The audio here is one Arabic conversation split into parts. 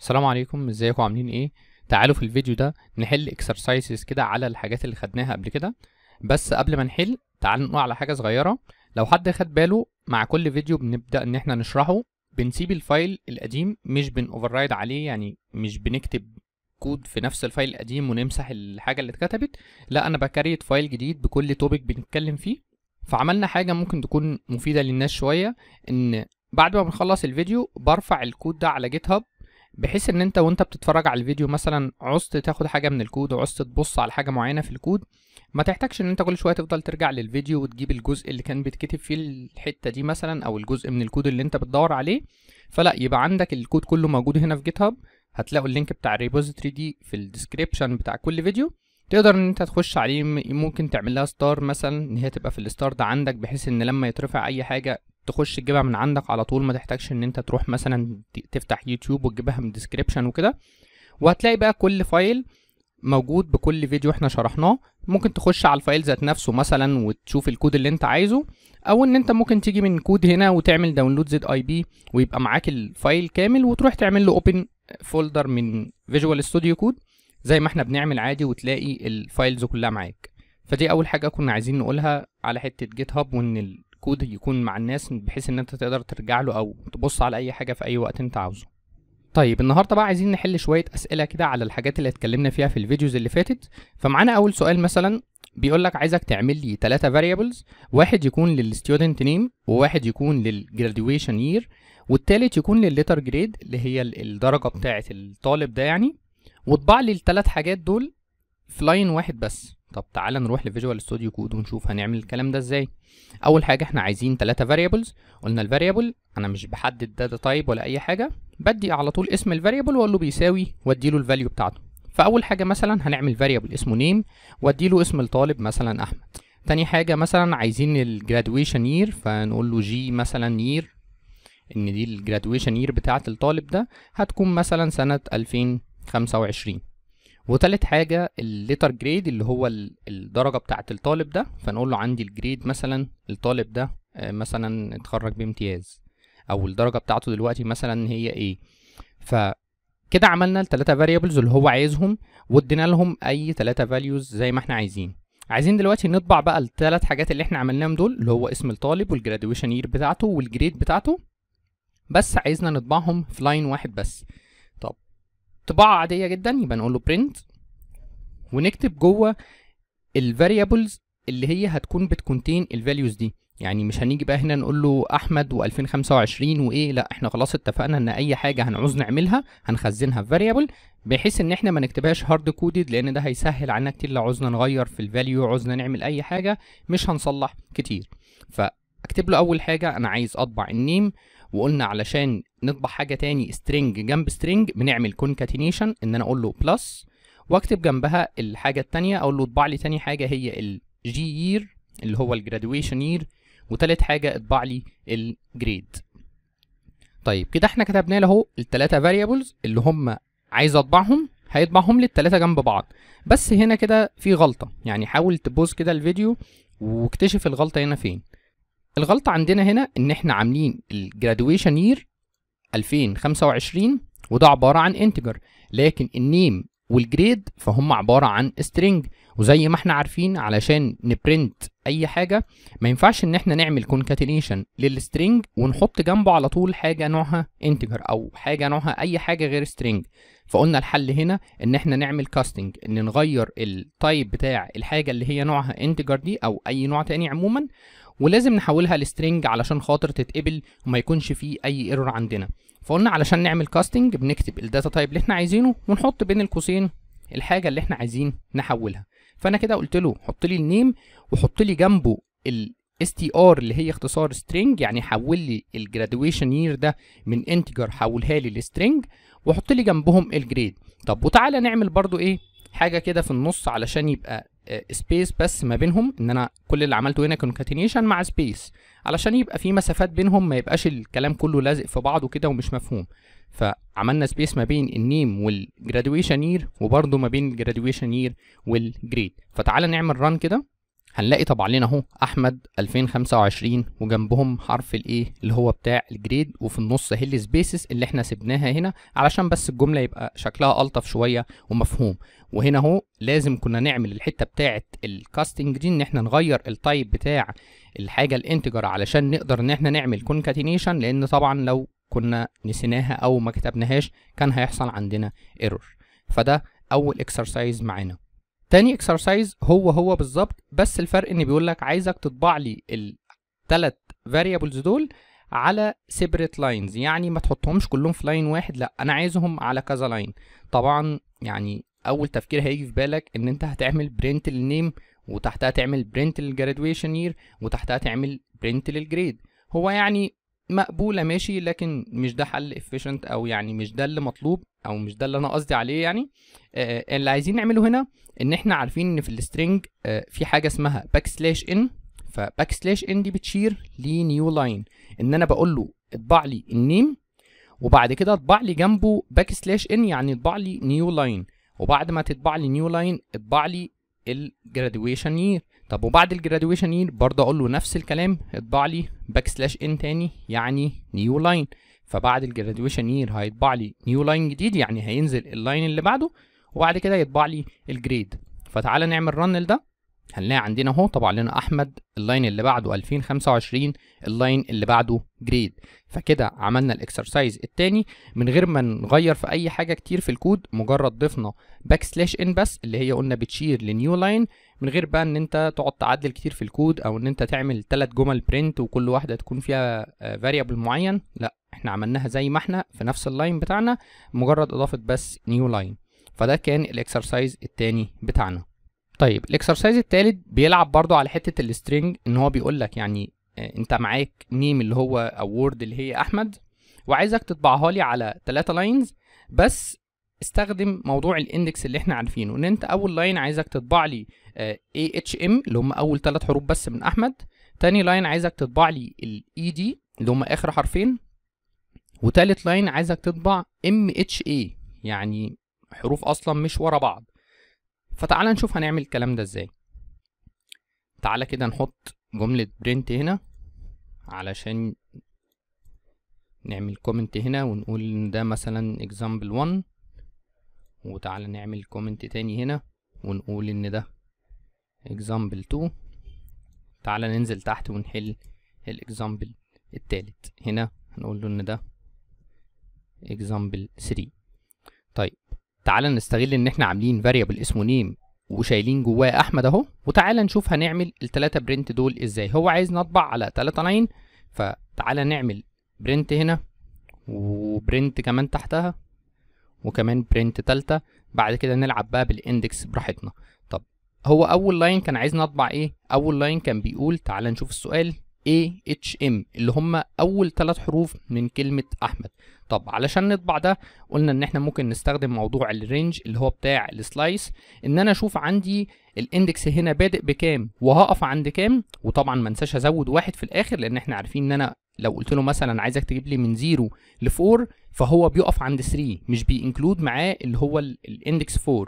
السلام عليكم ازيكم عاملين ايه تعالوا في الفيديو ده نحل اكسرسايزز كده على الحاجات اللي خدناها قبل كده بس قبل ما نحل تعالوا نقول على حاجه صغيره لو حد خد باله مع كل فيديو بنبدا ان احنا نشرحه بنسيب الفايل القديم مش بنوفررايد عليه يعني مش بنكتب كود في نفس الفايل القديم ونمسح الحاجه اللي اتكتبت لا انا بكريت فايل جديد بكل توبيك بنتكلم فيه فعملنا حاجه ممكن تكون مفيده للناس شويه ان بعد ما بنخلص الفيديو برفع الكود ده على جيت هاب بحيث ان انت وانت بتتفرج على الفيديو مثلا عوزت تاخد حاجه من الكود وعوزت تبص على حاجه معينه في الكود ما تحتاجش ان انت كل شويه تفضل ترجع للفيديو وتجيب الجزء اللي كان بيتكتب فيه الحته دي مثلا او الجزء من الكود اللي انت بتدور عليه فلا يبقى عندك الكود كله موجود هنا في جيت هاب هتلاقوا اللينك بتاع الريبوزيتري دي في الديسكريبشن بتاع كل فيديو تقدر ان انت تخش عليه ممكن تعمل لها ستار مثلا ان هي تبقى في الستار ده عندك بحيث ان لما يترفع اي حاجه تخش تجيبها من عندك على طول ما تحتاجش ان انت تروح مثلا تفتح يوتيوب وتجيبها من ديسكريبشن وكده وهتلاقي بقى كل فايل موجود بكل فيديو احنا شرحناه ممكن تخش على الفايل ذات نفسه مثلا وتشوف الكود اللي انت عايزه او ان انت ممكن تيجي من كود هنا وتعمل داونلود زد اي بي ويبقى معاك الفايل كامل وتروح تعمل له اوبن فولدر من فيجوال ستوديو كود زي ما احنا بنعمل عادي وتلاقي الفايلز كلها معاك فدي اول حاجه كنا عايزين نقولها على حته جيت هاب وان كود يكون مع الناس بحيث ان انت تقدر ترجع له او تبص على اي حاجه في اي وقت انت عاوزه طيب النهارده بقى عايزين نحل شويه اسئله كده على الحاجات اللي اتكلمنا فيها في الفيديوز اللي فاتت فمعانا اول سؤال مثلا بيقول لك عايزك تعمل لي ثلاثه فاريبلز واحد يكون للستودنت نيم وواحد يكون للجراديويشن يير والتالت يكون للليتر جريد اللي هي الدرجه بتاعه الطالب ده يعني واطبع لي الثلاث حاجات دول في لاين واحد بس طب تعالى نروح لفيجوال ستوديو كود ونشوف هنعمل الكلام ده ازاي اول حاجه احنا عايزين ثلاثه فاريبلز قلنا الفاريبل انا مش بحدد داتا تايب ولا اي حاجه بدي على طول اسم الفاريبل واقول له بيساوي وادي له الفاليو بتاعته فاول حاجه مثلا هنعمل فاريبل اسمه نيم وادي له اسم الطالب مثلا احمد تاني حاجه مثلا عايزين الجرادويشن يير فنقول له جي مثلا يير ان دي الجرادويشن يير بتاعه الطالب ده هتكون مثلا سنه 2025 وتالت حاجة الليتر جريد اللي هو الدرجة بتاعة الطالب ده فنقول له عندي الجريد مثلا الطالب ده آه، مثلا اتخرج بامتياز او الدرجة بتاعته دلوقتي مثلا هي ايه فكده عملنا التلاتة فاريبلز اللي هو عايزهم وادينا لهم اي تلاتة فاليوز زي ما احنا عايزين عايزين دلوقتي نطبع بقى التلات حاجات اللي احنا عملناهم دول اللي هو اسم الطالب والجراديويشن يير بتاعته والجريد بتاعته بس عايزنا نطبعهم في لاين واحد بس طباعه عاديه جدا يبقى نقول له print ونكتب جوه الفاريبلز اللي هي هتكون بتكونتين الفاليوز دي يعني مش هنيجي بقى هنا نقول له احمد و2025 وايه لا احنا خلاص اتفقنا ان اي حاجه هنعوز نعملها هنخزنها في فاريبل بحيث ان احنا ما نكتبهاش هارد كودد لان ده هيسهل علينا كتير لو عوزنا نغير في الفاليو عوزنا نعمل اي حاجه مش هنصلح كتير فاكتب له اول حاجه انا عايز اطبع النيم وقلنا علشان نطبع حاجه تاني string جنب string بنعمل concatenation ان انا اقول له بلس واكتب جنبها الحاجه التانيه اقول له اطبع لي تاني حاجه هي G year اللي هو graduation year وتالت حاجه اطبع لي grade طيب كده احنا كتبنا له اهو variables اللي هم عايز اطبعهم هيطبعهم لي التلاتة جنب بعض بس هنا كده في غلطة يعني حاول تبوز كده الفيديو واكتشف الغلطة هنا فين الغلطه عندنا هنا ان احنا عاملين الجرادويشن يير 2025 وده عباره عن انتجر لكن النيم والجريد فهم عباره عن string وزي ما احنا عارفين علشان نبرنت اي حاجه ما ينفعش ان احنا نعمل كونكاتينيشن للسترنج ونحط جنبه على طول حاجه نوعها انتجر او حاجه نوعها اي حاجه غير سترنج فقلنا الحل هنا ان احنا نعمل كاستنج ان نغير التايب بتاع الحاجه اللي هي نوعها انتجر دي او اي نوع تاني عموما ولازم نحولها لسترنج علشان خاطر تتقبل وما يكونش فيه اي ايرور عندنا فقلنا علشان نعمل كاستنج بنكتب الداتا تايب اللي احنا عايزينه ونحط بين القوسين الحاجه اللي احنا عايزين نحولها فانا كده قلت له حط لي النيم وحط لي جنبه ال str اللي هي اختصار string يعني حول لي الجراديويشن يير ده من integer حولها لي string وحط لي جنبهم الجريد طب وتعالى نعمل برضو ايه حاجه كده في النص علشان يبقى سبيس آه، بس ما بينهم ان انا كل اللي عملته هنا concatenation مع سبيس علشان يبقى في مسافات بينهم ما يبقاش الكلام كله لازق في بعضه كده ومش مفهوم فعملنا سبيس ما بين النيم والجراديويشن يير وبرضه ما بين الجراديويشن يير والجريد فتعالى نعمل ران كده هنلاقي طبعا لنا اهو احمد 2025 وجنبهم حرف الايه اللي هو بتاع الجريد وفي النص هي سبيسز اللي احنا سبناها هنا علشان بس الجمله يبقى شكلها الطف شويه ومفهوم وهنا اهو لازم كنا نعمل الحته بتاعه الكاستنج دي ان احنا نغير التايب بتاع الحاجه الانتجر علشان نقدر ان احنا نعمل كونكاتينيشن لان طبعا لو كنا نسيناها او ما كتبناهاش كان هيحصل عندنا ايرور فده اول اكسرسايز معانا تاني اكسرسايز هو هو بالظبط بس الفرق ان بيقول لك عايزك تطبع لي الثلاث فاريبلز دول على سيبريت لاينز يعني ما تحطهمش كلهم في لاين واحد لا انا عايزهم على كذا لاين طبعا يعني اول تفكير هيجي في بالك ان انت هتعمل برنت للنيم وتحتها تعمل برنت للجرادويشن يير وتحتها تعمل برنت للجريد هو يعني مقبوله ماشي لكن مش ده حل افيشنت او يعني مش ده اللي مطلوب او مش ده اللي انا قصدي عليه يعني آه, آه، اللي عايزين نعمله هنا ان احنا عارفين ان في السترنج آه في حاجه اسمها باك سلاش ان فباك سلاش ان دي بتشير لنيو لاين ان انا بقول له اطبع لي النيم وبعد كده اطبع لي جنبه باك سلاش ان يعني اطبع لي نيو لاين وبعد ما تطبع لي نيو لاين اطبع لي الجراديويشن يير طب وبعد الجراديويشن يير برضه اقول له نفس الكلام اطبع لي باك سلاش ان تاني يعني نيو لاين فبعد الجراديويشن يير هيطبع لي نيو لاين جديد يعني هينزل اللاين اللي بعده وبعد كده يطبع لي الجريد فتعالى نعمل رن لده هنلاقي عندنا اهو طبع لنا احمد اللاين اللي بعده 2025 اللاين اللي بعده جريد فكده عملنا الاكسرسايز الثاني من غير ما نغير في اي حاجه كتير في الكود مجرد ضفنا باك سلاش ان بس اللي هي قلنا بتشير لنيو لاين من غير بقى ان انت تقعد تعدل كتير في الكود او ان انت تعمل ثلاث جمل برنت وكل واحده تكون فيها فاريبل آه، معين لا احنا عملناها زي ما احنا في نفس اللاين بتاعنا مجرد اضافه بس نيو لاين فده كان الاكسرسايز الثاني بتاعنا طيب الاكسرسايز التالت بيلعب برضو على حته السترينج ان هو بيقول لك يعني آه، انت معاك نيم اللي هو او وورد اللي هي احمد وعايزك تطبعها لي على ثلاثه لاينز بس استخدم موضوع الاندكس اللي احنا عارفينه ان انت اول لاين عايزك تطبع لي اي اتش ام اللي هم اول ثلاث حروف بس من احمد تاني لاين عايزك تطبع لي الاي دي e اللي هم اخر حرفين وتالت لاين عايزك تطبع ام اتش اي يعني حروف اصلا مش ورا بعض فتعال نشوف هنعمل الكلام ده ازاي تعالى كده نحط جملة برنت هنا علشان نعمل كومنت هنا ونقول ان ده مثلا اكزامبل 1 وتعالى نعمل كومنت تاني هنا ونقول ان ده اكزامبل 2 تعالى ننزل تحت ونحل الاكزامبل التالت هنا هنقول له ان ده اكزامبل 3 طيب تعالى نستغل ان احنا عاملين فاريبل اسمه نيم وشايلين جواه احمد اهو وتعالى نشوف هنعمل الثلاثه برنت دول ازاي هو عايز نطبع على ثلاثه لاين فتعالى نعمل برنت هنا وبرنت كمان تحتها وكمان برنت تالتة بعد كده نلعب بقى بالاندكس براحتنا طب هو اول لاين كان عايز نطبع ايه اول لاين كان بيقول تعالى نشوف السؤال A H M اللي هم اول ثلاث حروف من كلمه احمد طب علشان نطبع ده قلنا ان احنا ممكن نستخدم موضوع الرينج اللي هو بتاع السلايس ان انا اشوف عندي الاندكس هنا بادئ بكام وهقف عند كام وطبعا ما انساش ازود واحد في الاخر لان احنا عارفين ان انا لو قلت له مثلا عايزك تجيب لي من 0 ل 4 فهو بيقف عند 3 مش بينكلود معاه اللي هو الاندكس 4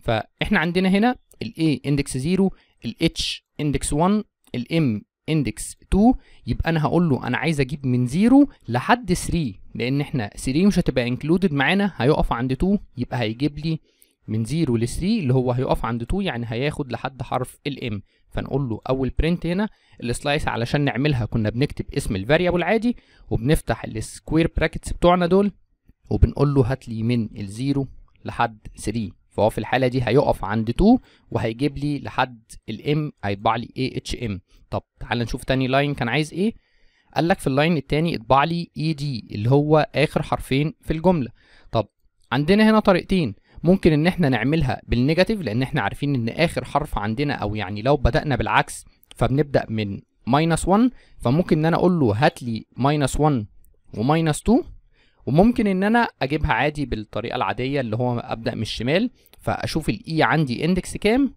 فاحنا عندنا هنا الاي اندكس 0 الاتش اندكس 1 الام اندكس 2 يبقى انا هقول له انا عايز اجيب من 0 لحد 3 لان احنا 3 مش هتبقى انكلودد معانا هيقف عند 2 يبقى هيجيب لي من 0 ل 3 اللي هو هيقف عند 2 يعني هياخد لحد حرف الام فنقول له اول برنت هنا السلايس علشان نعملها كنا بنكتب اسم الفاريبل عادي وبنفتح السكوير براكتس بتوعنا دول وبنقول له هات لي من الزيرو لحد 3 فهو في الحاله دي هيقف عند 2 وهيجيب لي لحد الام هيطبع لي اي اتش ام طب تعال نشوف تاني لاين كان عايز ايه قال لك في اللاين التاني اطبع لي اي e دي اللي هو اخر حرفين في الجمله طب عندنا هنا طريقتين ممكن ان احنا نعملها بالنيجاتيف لان احنا عارفين ان اخر حرف عندنا او يعني لو بدانا بالعكس فبنبدا من ماينس 1 فممكن ان انا اقول له هات لي ماينس 1 وماينس 2 وممكن ان انا اجيبها عادي بالطريقه العاديه اللي هو ابدا من الشمال فاشوف الاي e عندي اندكس كام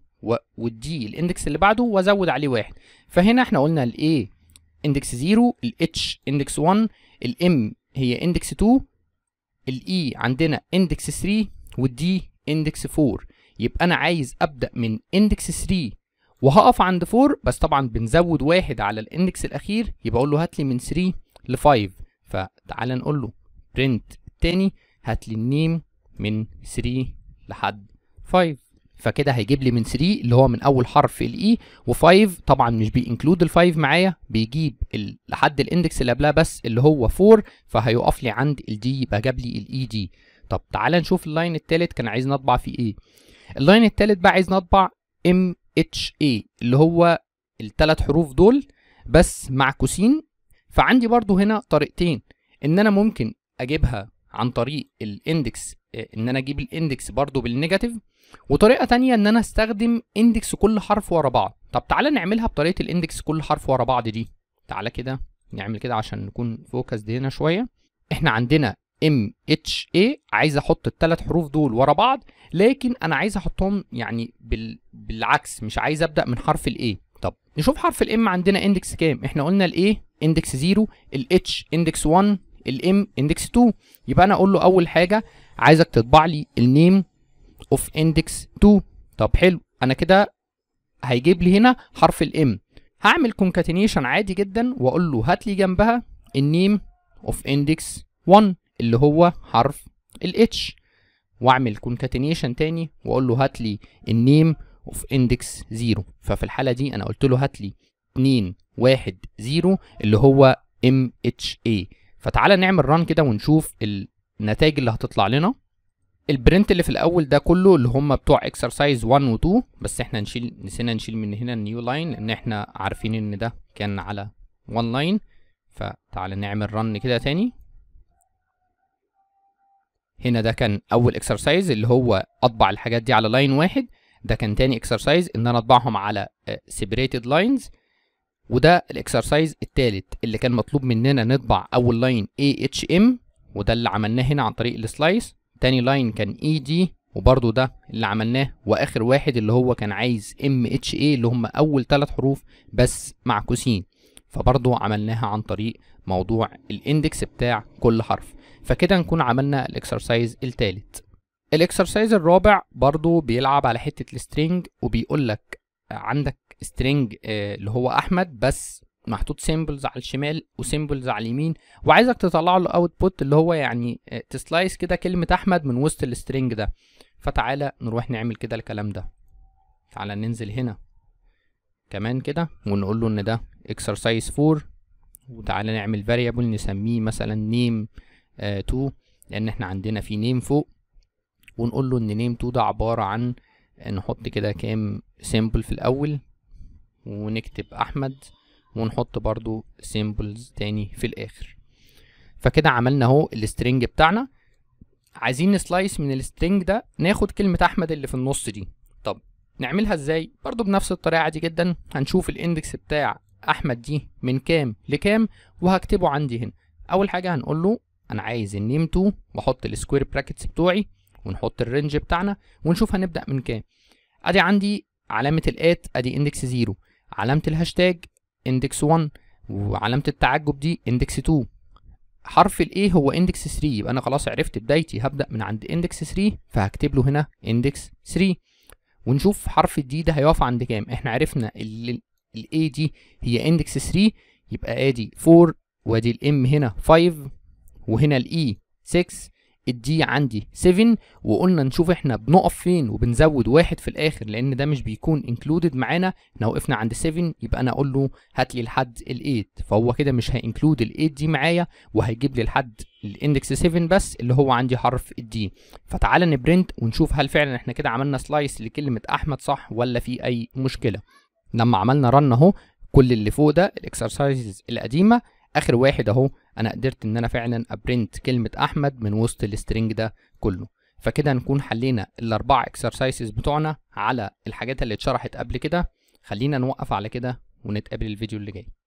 والدي الاندكس اللي بعده وازود عليه واحد فهنا احنا قلنا الاي اندكس 0 الاتش اندكس 1 الام هي اندكس 2 الاي عندنا اندكس 3 والدي اندكس 4 يبقى انا عايز ابدا من اندكس 3 وهقف عند 4 بس طبعا بنزود واحد على الاندكس الاخير يبقى اقول له هات لي من 3 ل 5 فتعالى نقول له برنت تاني هات لي النيم من 3 لحد 5 فكده هيجيب لي من 3 اللي هو من اول حرف الاي e، و5 طبعا مش بينكلود ال5 معايا بيجيب لحد الاندكس اللي قبلها بس اللي هو 4 فهيقف لي عند الدي يبقى جاب لي الاي دي e طب تعالى نشوف اللاين التالت كان عايز نطبع فيه ايه اللاين التالت بقى عايز نطبع ام اتش اي اللي هو الثلاث حروف دول بس مع كوسين فعندي برضو هنا طريقتين ان انا ممكن اجيبها عن طريق الاندكس آه، ان انا اجيب الاندكس برضو بالنيجاتيف وطريقه تانية ان انا استخدم اندكس كل حرف ورا بعض طب تعالى نعملها بطريقه الاندكس كل حرف ورا بعض دي تعالى كده نعمل كده عشان نكون فوكسد هنا شويه احنا عندنا ام اتش اي عايز احط الثلاث حروف دول ورا بعض لكن انا عايز احطهم يعني بال... بالعكس مش عايز ابدا من حرف الاي طب نشوف حرف الام عندنا اندكس كام احنا قلنا الاي اندكس 0 الاتش اندكس 1 الام اندكس 2 يبقى انا اقول له اول حاجه عايزك تطبع لي النيم اوف اندكس 2 طب حلو انا كده هيجيب لي هنا حرف الام هعمل كونكاتينيشن عادي جدا واقول له هات لي جنبها النيم اوف اندكس 1 اللي هو حرف الاتش واعمل كونكاتينيشن تاني واقول له هات لي النيم اوف اندكس 0 ففي الحاله دي انا قلت له هات لي 2 1 0 اللي هو ام اتش اي فتعالى نعمل ران كده ونشوف النتائج اللي هتطلع لنا البرنت اللي في الاول ده كله اللي هم بتوع اكسرسايز 1 و 2 بس احنا نشيل نسينا نشيل من هنا النيو لاين لان احنا عارفين ان ده كان على 1 لاين فتعالى نعمل ران كده تاني هنا ده كان اول اكسرسايز اللي هو اطبع الحاجات دي على لاين واحد ده كان تاني اكسرسايز ان انا اطبعهم على سيبريتد آه، لاينز وده الاكسرسايز الثالث اللي كان مطلوب مننا نطبع اول لاين اي اتش ام وده اللي عملناه هنا عن طريق السلايس تاني لاين كان اي e دي وبرده ده اللي عملناه واخر واحد اللي هو كان عايز ام اتش اي اللي هم اول ثلاث حروف بس معكوسين فبرضو عملناها عن طريق موضوع الاندكس بتاع كل حرف فكده نكون عملنا الاكسرسايز الثالث الاكسرسايز الرابع برضو بيلعب على حته السترينج وبيقول لك عندك string آه، اللي هو احمد بس محطوط سيمبلز على الشمال وسيمبلز على اليمين وعايزك تطلع له اوتبوت اللي هو يعني تسلايس آه، كده كلمه احمد من وسط السترنج ده فتعالى نروح نعمل كده الكلام ده تعالى ننزل هنا كمان كده ونقول له ان ده اكسرسايز 4 وتعالى نعمل فاريبل نسميه مثلا نيم 2 آه لان احنا عندنا فيه نيم فوق ونقول له ان نيم 2 ده عباره عن آه، نحط كده كام سيمبل في الاول ونكتب احمد ونحط برضو سيمبلز تاني في الاخر فكده عملنا اهو السترنج بتاعنا عايزين نسلايس من السترنج ده ناخد كلمة احمد اللي في النص دي طب نعملها ازاي برضو بنفس الطريقة دي جدا هنشوف الاندكس بتاع احمد دي من كام لكام وهكتبه عندي هنا اول حاجة هنقول له انا عايز النيم تو واحط السكوير براكتس بتوعي ونحط الرينج بتاعنا ونشوف هنبدأ من كام ادي عندي علامة الات ادي اندكس زيرو علامة الهاشتاج اندكس 1 وعلامة التعجب دي اندكس 2 حرف الاي هو اندكس 3 يبقى انا خلاص عرفت بدايتي هبدأ من عند اندكس 3 فهكتب له هنا اندكس 3 ونشوف حرف الدي ده هيقف عند كام احنا عرفنا الاي دي هي اندكس 3 يبقى ادي 4 وادي الام هنا 5 وهنا الاي 6 e الدي عندي 7 وقلنا نشوف احنا بنقف فين وبنزود واحد في الاخر لان ده مش بيكون انكلودد معانا احنا وقفنا عند 7 يبقى انا اقول له هات لي لحد ال8 فهو كده مش هينكلود ال8 دي معايا وهيجيب لي لحد الاندكس 7 بس اللي هو عندي حرف الدي فتعالى نبرنت ونشوف هل فعلا احنا كده عملنا سلايس لكلمه احمد صح ولا في اي مشكله لما عملنا رن اهو كل اللي فوق ده الاكسرسايز القديمه اخر واحد اهو انا قدرت ان انا فعلا ابرنت كلمه احمد من وسط السترنج ده كله فكده نكون حلينا الاربع اكسرسايزز بتوعنا على الحاجات اللي اتشرحت قبل كده خلينا نوقف على كده ونتقابل الفيديو اللي جاي